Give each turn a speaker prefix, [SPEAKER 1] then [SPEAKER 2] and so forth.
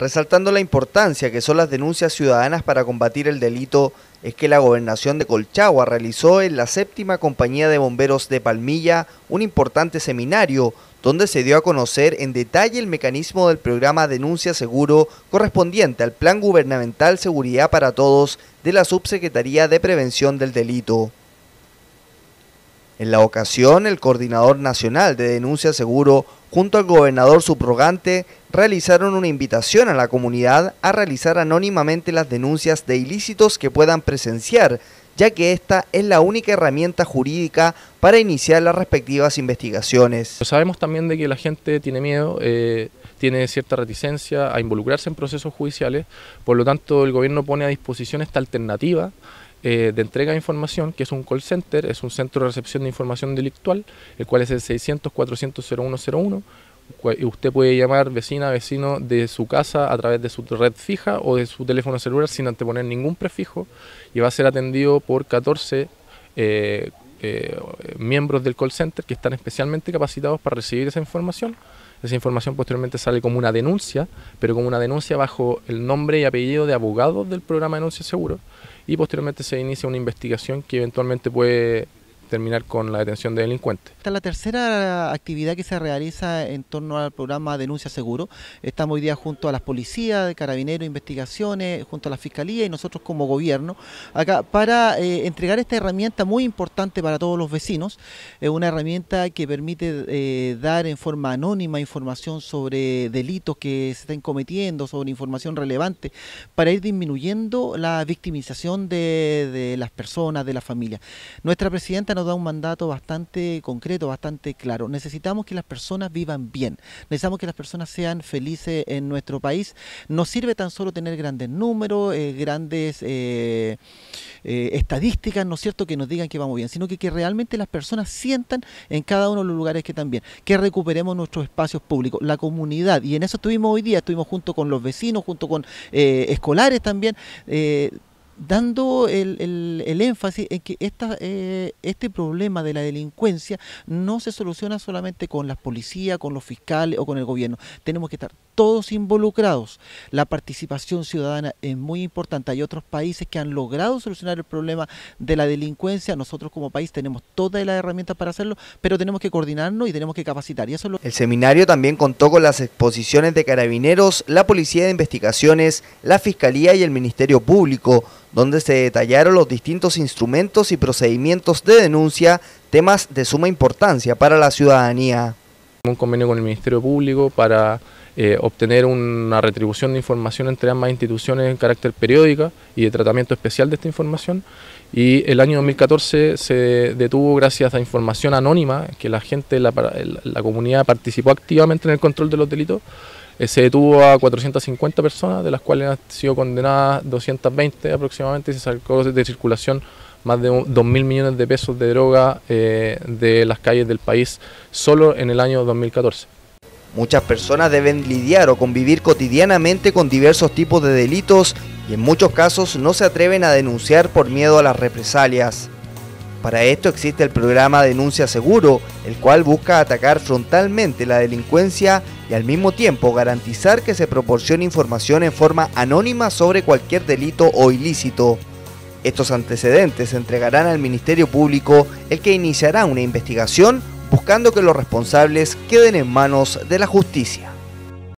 [SPEAKER 1] resaltando la importancia que son las denuncias ciudadanas para combatir el delito, es que la gobernación de Colchagua realizó en la séptima compañía de bomberos de Palmilla un importante seminario donde se dio a conocer en detalle el mecanismo del programa Denuncia Seguro correspondiente al Plan Gubernamental Seguridad para Todos de la Subsecretaría de Prevención del Delito. En la ocasión, el coordinador nacional de denuncia seguro, junto al gobernador subrogante, realizaron una invitación a la comunidad a realizar anónimamente las denuncias de ilícitos que puedan presenciar, ya que esta es la única herramienta jurídica para iniciar las respectivas
[SPEAKER 2] investigaciones. Sabemos también de que la gente tiene miedo, eh, tiene cierta reticencia a involucrarse en procesos judiciales, por lo tanto el gobierno pone a disposición esta alternativa eh, de entrega de información, que es un call center, es un centro de recepción de información delictual, el cual es el 600-400-0101. Usted puede llamar vecina, vecino de su casa a través de su red fija o de su teléfono celular sin anteponer ningún prefijo y va a ser atendido por 14 eh, eh, miembros del call center que están especialmente capacitados para recibir esa información esa información posteriormente sale como una denuncia, pero como una denuncia bajo el nombre y apellido de abogado del programa de denuncia seguro. Y posteriormente se inicia una investigación que eventualmente puede terminar con la detención de delincuentes.
[SPEAKER 3] Esta es la tercera actividad que se realiza en torno al programa Denuncia Seguro. Estamos hoy día junto a las policías, de carabineros, investigaciones, junto a la fiscalía y nosotros como gobierno, acá para eh, entregar esta herramienta muy importante para todos los vecinos, Es una herramienta que permite eh, dar en forma anónima información sobre delitos que se estén cometiendo, sobre información relevante, para ir disminuyendo la victimización de, de las personas, de las familias. Nuestra presidenta da un mandato bastante concreto, bastante claro. Necesitamos que las personas vivan bien, necesitamos que las personas sean felices en nuestro país. No sirve tan solo tener grandes números, eh, grandes eh, eh, estadísticas, ¿no es cierto?, que nos digan que vamos bien, sino que, que realmente las personas sientan en cada uno de los lugares que están bien, que recuperemos nuestros espacios públicos, la comunidad. Y en eso estuvimos hoy día, estuvimos junto con los vecinos, junto con escolares también dando el, énfasis en que esta, eh, este problema de la delincuencia no se soluciona solamente con las policías, con los fiscales o con el gobierno. Tenemos que estar todos involucrados. La participación ciudadana es muy importante. Hay otros países que han logrado solucionar el problema de la delincuencia. Nosotros como país tenemos todas las herramientas para hacerlo, pero tenemos que coordinarnos
[SPEAKER 1] y tenemos que capacitar. Y eso El seminario también contó con las exposiciones de carabineros, la Policía de Investigaciones, la Fiscalía y el Ministerio Público donde se detallaron los distintos instrumentos y procedimientos de denuncia, temas de suma importancia para la
[SPEAKER 2] ciudadanía. Un convenio con el Ministerio Público para eh, obtener una retribución de información entre ambas instituciones en carácter periódica y de tratamiento especial de esta información. Y el año 2014 se detuvo gracias a información anónima, que la gente, la, la comunidad participó activamente en el control de los delitos. Eh, se detuvo a 450 personas, de las cuales han sido condenadas 220 aproximadamente, y se sacó de circulación más de 2.000 millones de pesos de droga eh, de las calles del país solo en el año 2014.
[SPEAKER 1] Muchas personas deben lidiar o convivir cotidianamente con diversos tipos de delitos y en muchos casos no se atreven a denunciar por miedo a las represalias. Para esto existe el programa Denuncia Seguro, el cual busca atacar frontalmente la delincuencia y al mismo tiempo garantizar que se proporcione información en forma anónima sobre cualquier delito o ilícito. Estos antecedentes se entregarán al Ministerio Público, el que iniciará una investigación buscando que los responsables queden en manos de la justicia.